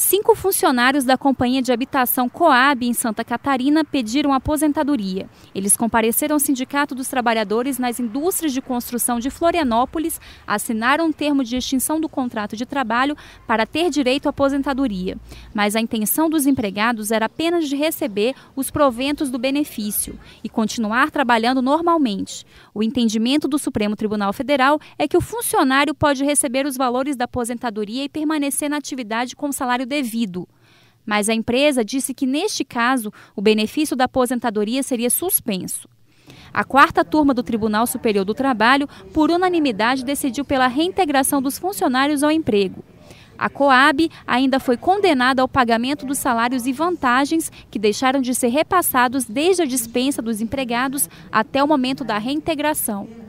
cinco funcionários da Companhia de Habitação Coab em Santa Catarina pediram aposentadoria. Eles compareceram ao Sindicato dos Trabalhadores nas Indústrias de Construção de Florianópolis, assinaram um termo de extinção do contrato de trabalho para ter direito à aposentadoria. Mas a intenção dos empregados era apenas de receber os proventos do benefício e continuar trabalhando normalmente. O entendimento do Supremo Tribunal Federal é que o funcionário pode receber os valores da aposentadoria e permanecer na atividade com salário devido. Mas a empresa disse que, neste caso, o benefício da aposentadoria seria suspenso. A quarta turma do Tribunal Superior do Trabalho, por unanimidade, decidiu pela reintegração dos funcionários ao emprego. A Coab ainda foi condenada ao pagamento dos salários e vantagens que deixaram de ser repassados desde a dispensa dos empregados até o momento da reintegração.